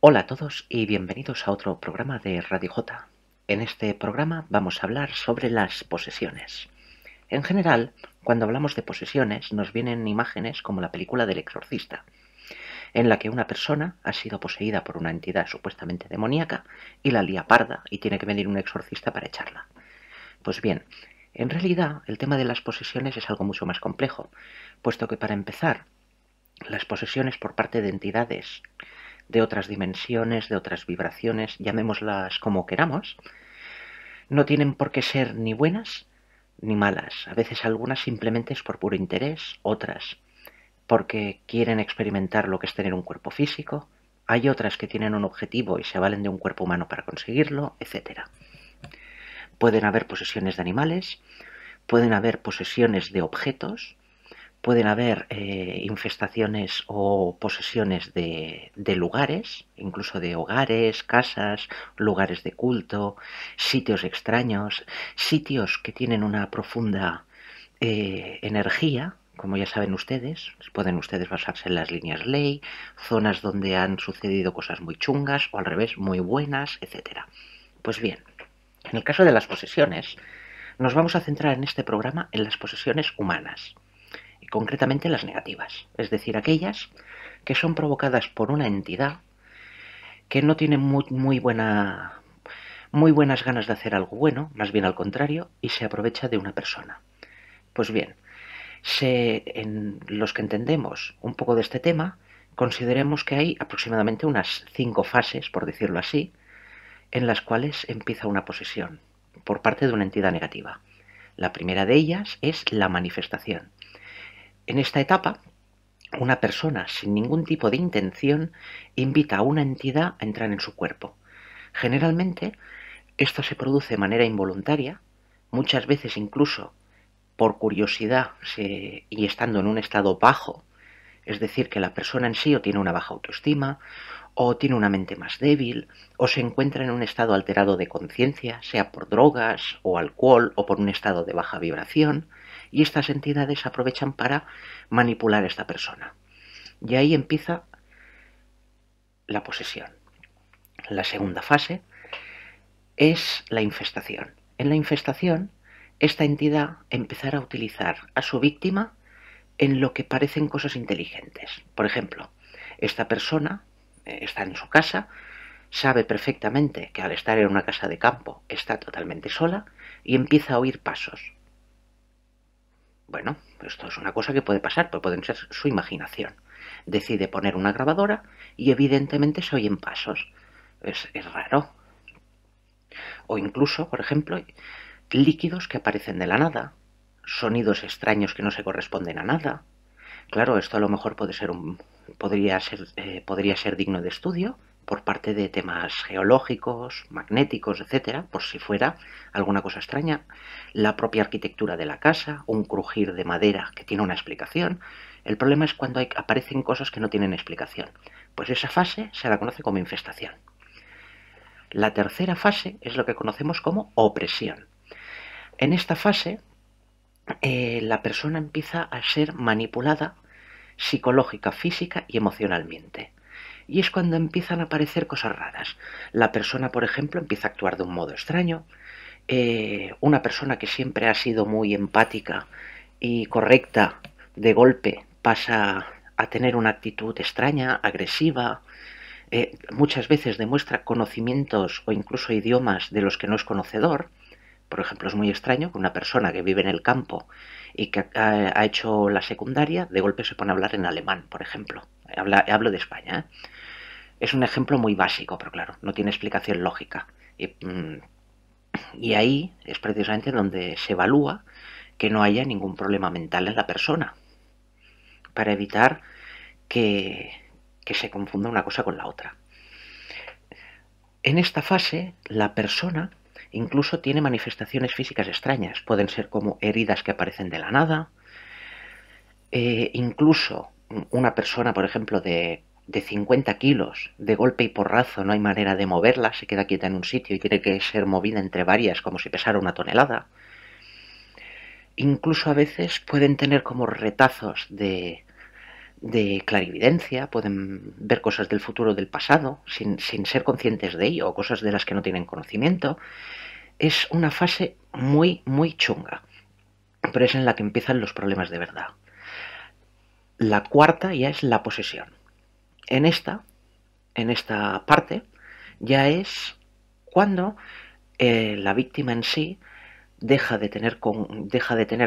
Hola a todos y bienvenidos a otro programa de Radio J. En este programa vamos a hablar sobre las posesiones. En general, cuando hablamos de posesiones nos vienen imágenes como la película del exorcista, en la que una persona ha sido poseída por una entidad supuestamente demoníaca y la lía parda y tiene que venir un exorcista para echarla. Pues bien, en realidad el tema de las posesiones es algo mucho más complejo, puesto que para empezar, las posesiones por parte de entidades de otras dimensiones, de otras vibraciones, llamémoslas como queramos, no tienen por qué ser ni buenas ni malas. A veces algunas simplemente es por puro interés, otras porque quieren experimentar lo que es tener un cuerpo físico, hay otras que tienen un objetivo y se valen de un cuerpo humano para conseguirlo, etc. Pueden haber posesiones de animales, pueden haber posesiones de objetos, pueden haber eh, infestaciones o posesiones de, lugares, incluso de hogares, casas, lugares de culto, sitios extraños, sitios que tienen una profunda eh, energía, como ya saben ustedes, pueden ustedes basarse en las líneas ley, zonas donde han sucedido cosas muy chungas o al revés, muy buenas, etc. Pues bien, en el caso de las posesiones, nos vamos a centrar en este programa en las posesiones humanas concretamente las negativas, es decir, aquellas que son provocadas por una entidad que no tiene muy, buena, muy buenas ganas de hacer algo bueno, más bien al contrario, y se aprovecha de una persona. Pues bien, en los que entendemos un poco de este tema, consideremos que hay aproximadamente unas cinco fases, por decirlo así, en las cuales empieza una posesión por parte de una entidad negativa. La primera de ellas es la manifestación. En esta etapa, una persona sin ningún tipo de intención invita a una entidad a entrar en su cuerpo. Generalmente, esto se produce de manera involuntaria, muchas veces incluso por curiosidad y estando en un estado bajo, es decir, que la persona en sí o tiene una baja autoestima, o tiene una mente más débil, o se encuentra en un estado alterado de conciencia, sea por drogas o alcohol o por un estado de baja vibración, y estas entidades aprovechan para manipular a esta persona. Y ahí empieza la posesión. La segunda fase es la infestación. En la infestación, esta entidad empezará a utilizar a su víctima en lo que parecen cosas inteligentes. Por ejemplo, esta persona eh, está en su casa, sabe perfectamente que al estar en una casa de campo está totalmente sola y empieza a oír pasos. Bueno, esto es una cosa que puede pasar, pero pueden ser su imaginación. Decide poner una grabadora y evidentemente se oyen pasos. Es, raro. O incluso, por ejemplo, líquidos que aparecen de la nada, sonidos extraños que no se corresponden a nada. Claro, esto a lo mejor puede ser podría, ser, eh, podría ser digno de estudio, por parte de temas geológicos, magnéticos, etcétera, por si fuera alguna cosa extraña, la propia arquitectura de la casa, un crujir de madera que tiene una explicación. El problema es cuando aparecen cosas que no tienen explicación. Pues esa fase se la conoce como infestación. La tercera fase es lo que conocemos como opresión. En esta fase, eh, la persona empieza a ser manipulada psicológica, física y emocionalmente y es cuando empiezan a aparecer cosas raras. La persona, por ejemplo, empieza a actuar de un modo extraño. Eh, una persona que siempre ha sido muy empática y correcta, de golpe pasa a tener una actitud extraña, agresiva. Eh, muchas veces demuestra conocimientos o incluso idiomas de los que no es conocedor. Por ejemplo, es muy extraño que una persona que vive en el campo y que ha, hecho la secundaria, de golpe se pone a hablar en alemán, por ejemplo. Habla, hablo de España. ¿eh? Es un ejemplo muy básico, pero claro, no tiene explicación lógica. Mm, y, ahí es precisamente donde se evalúa que no haya ningún problema mental en la persona, para evitar que, se confunda una cosa con la otra. En esta fase, la persona incluso tiene manifestaciones físicas extrañas. Pueden ser como heridas que aparecen de la nada. Eh, incluso una persona, por ejemplo, de de 50 kilos, de golpe y porrazo, no hay manera de moverla, se queda quieta en un sitio y tiene que ser movida entre varias como si pesara una tonelada. Incluso a veces pueden tener como retazos de, de clarividencia, pueden ver cosas del futuro del pasado sin, sin ser conscientes de ello, o cosas de las que no tienen conocimiento. Es una fase muy, muy chunga, pero es en la que empiezan los problemas de verdad. La cuarta ya es la posesión. En esta, en esta parte, ya es cuando eh, la víctima en sí deja de, tener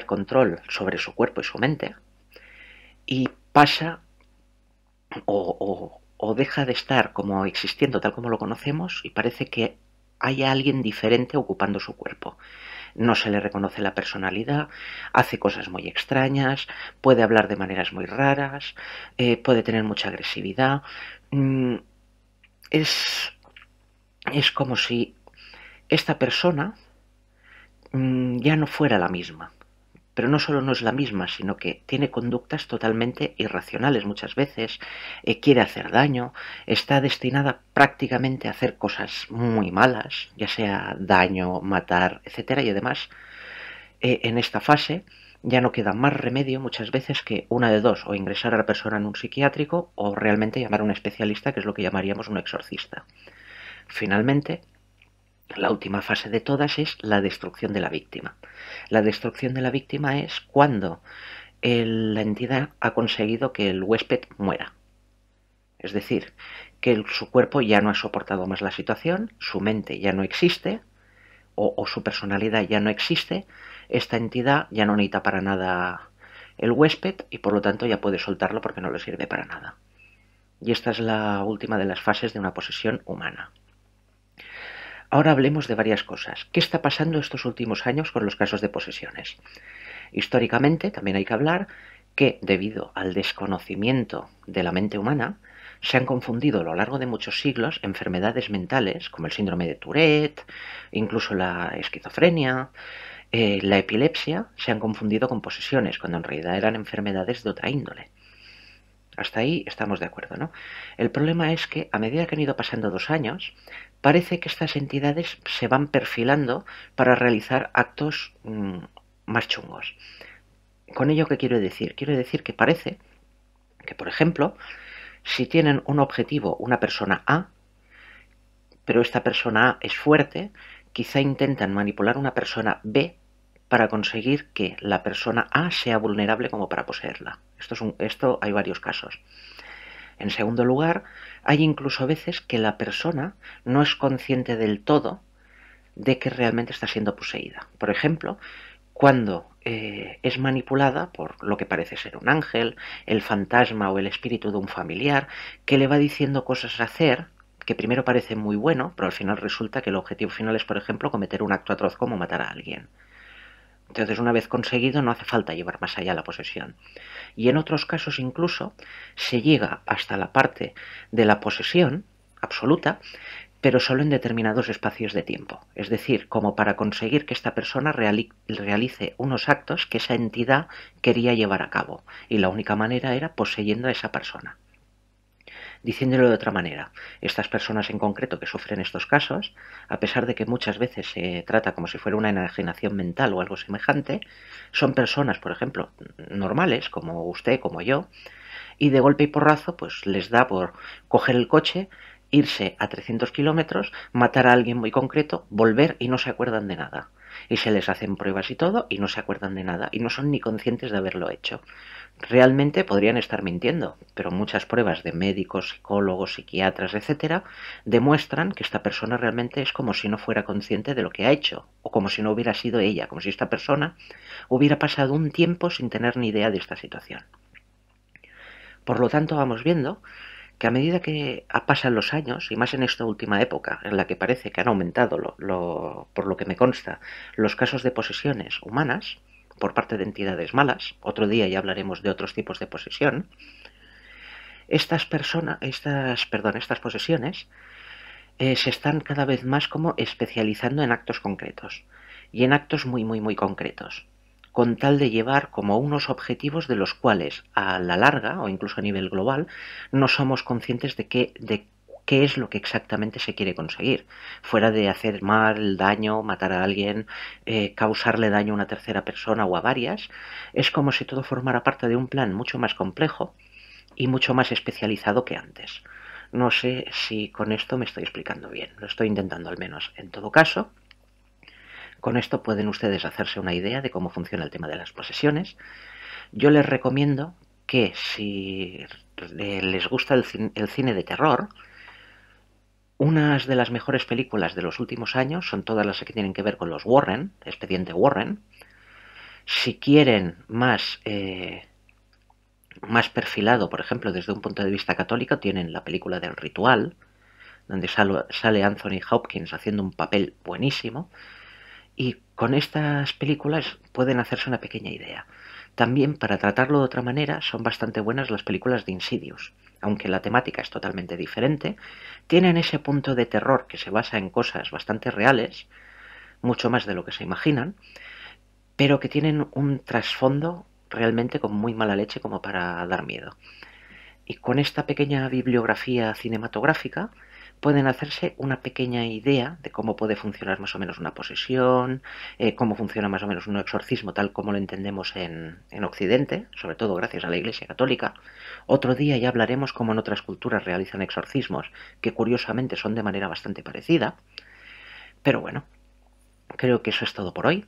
control sobre su cuerpo y su mente y pasa o, o deja de estar como existiendo tal como lo conocemos y parece que hay alguien diferente ocupando su cuerpo no se le reconoce la personalidad, hace cosas muy extrañas, puede hablar de maneras muy raras, eh, puede tener mucha agresividad. Mm, es, como si esta persona mm, ya no fuera la misma pero no solo no es la misma, sino que tiene conductas totalmente irracionales muchas veces, eh, quiere hacer daño, está destinada prácticamente a hacer cosas muy malas, ya sea daño, matar, etcétera, y además eh, en esta fase ya no queda más remedio muchas veces que una de dos, o ingresar a la persona en un psiquiátrico o realmente llamar a un especialista, que es lo que llamaríamos un exorcista. Finalmente, la última fase de todas es la destrucción de la víctima. La destrucción de la víctima es cuando la entidad ha conseguido que el huésped muera. Es decir, que su cuerpo ya no ha soportado más la situación, su mente ya no existe, o, o su personalidad ya no existe, esta entidad ya no necesita para nada el huésped y por lo tanto ya puede soltarlo porque no le sirve para nada. Y esta es la última de las fases de una posesión humana. Ahora hablemos de varias cosas. ¿Qué está pasando estos últimos años con los casos de posesiones? Históricamente también hay que hablar que debido al desconocimiento de la mente humana, se han confundido a lo largo de muchos siglos enfermedades mentales como el síndrome de Tourette, incluso la esquizofrenia, eh, la epilepsia, se han confundido con posesiones, cuando en realidad eran enfermedades de otra índole. Hasta ahí estamos de acuerdo, ¿no? El problema es que a medida que han ido pasando dos años, parece que estas entidades se van perfilando para realizar actos mm, más chungos. ¿Con ello qué quiero decir? Quiero decir que parece que, por ejemplo, si tienen un objetivo una persona A, pero esta persona A es fuerte, quizá intentan manipular una persona B para conseguir que la persona A sea vulnerable como para poseerla. Esto, es un, esto hay varios casos. En segundo lugar, hay incluso veces que la persona no es consciente del todo de que realmente está siendo poseída. Por ejemplo, cuando eh, es manipulada por lo que parece ser un ángel, el fantasma o el espíritu de un familiar, que le va diciendo cosas a hacer que primero parece muy bueno, pero al final resulta que el objetivo final es, por ejemplo, cometer un acto atroz como matar a alguien. Entonces, una vez conseguido, no hace falta llevar más allá la posesión. Y en otros casos incluso se llega hasta la parte de la posesión absoluta, pero solo en determinados espacios de tiempo. Es decir, como para conseguir que esta persona realice unos actos que esa entidad quería llevar a cabo. Y la única manera era poseyendo a esa persona. Diciéndolo de otra manera, estas personas en concreto que sufren estos casos, a pesar de que muchas veces se trata como si fuera una enajenación mental o algo semejante, son personas, por ejemplo, normales, como usted, como yo, y de golpe y porrazo, pues les da por coger el coche, irse a 300 kilómetros, matar a alguien muy concreto, volver y no se acuerdan de nada y se les hacen pruebas y todo y no se acuerdan de nada y no son ni conscientes de haberlo hecho. Realmente podrían estar mintiendo, pero muchas pruebas de médicos, psicólogos, psiquiatras, etcétera, demuestran que esta persona realmente es como si no fuera consciente de lo que ha hecho o como si no hubiera sido ella, como si esta persona hubiera pasado un tiempo sin tener ni idea de esta situación. Por lo tanto, vamos viendo que a medida que pasan los años, y más en esta última época, en la que parece que han aumentado, por lo que me consta, los casos de posesiones humanas por parte de entidades malas, otro día ya hablaremos de otros tipos de posesión, estas personas, estas, perdón, estas posesiones eh, se están cada vez más como especializando en actos concretos y en actos muy, muy, muy concretos con tal de llevar como unos objetivos de los cuales a la larga o incluso a nivel global no somos conscientes de qué, de qué es lo que exactamente se quiere conseguir, fuera de hacer mal, daño, matar a alguien, eh, causarle daño a una tercera persona o a varias, es como si todo formara parte de un plan mucho más complejo y mucho más especializado que antes. No sé si con esto me estoy explicando bien, lo estoy intentando al menos. En todo caso, con esto pueden ustedes hacerse una idea de cómo funciona el tema de las posesiones. Yo les recomiendo que si les gusta el, cine de terror, unas de las mejores películas de los últimos años son todas las que tienen que ver con los Warren, expediente Warren. Si quieren más, eh, más perfilado, por ejemplo, desde un punto de vista católico, tienen la película del ritual, donde sale Anthony Hopkins haciendo un papel buenísimo. Y con estas películas pueden hacerse una pequeña idea. También para tratarlo de otra manera son bastante buenas las películas de Insidious. Aunque la temática es totalmente diferente, tienen ese punto de terror que se basa en cosas bastante reales, mucho más de lo que se imaginan, pero que tienen un trasfondo realmente con muy mala leche como para dar miedo. Y con esta pequeña bibliografía cinematográfica pueden hacerse una pequeña idea de cómo puede funcionar más o menos una posesión, eh, cómo funciona más o menos un exorcismo tal como lo entendemos en, en Occidente, sobre todo gracias a la Iglesia Católica. Otro día ya hablaremos cómo en otras culturas realizan exorcismos, que curiosamente son de manera bastante parecida. Pero bueno, creo que eso es todo por hoy.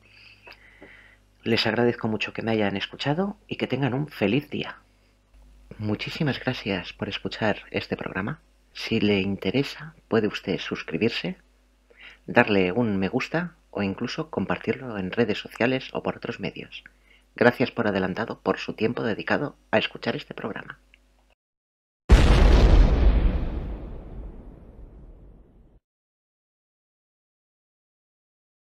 Les agradezco mucho que me hayan escuchado y que tengan un feliz día. Muchísimas gracias por escuchar este programa. Si le interesa, puede usted suscribirse, darle un me gusta o incluso compartirlo en redes sociales o por otros medios. Gracias por adelantado por su tiempo dedicado a escuchar este programa.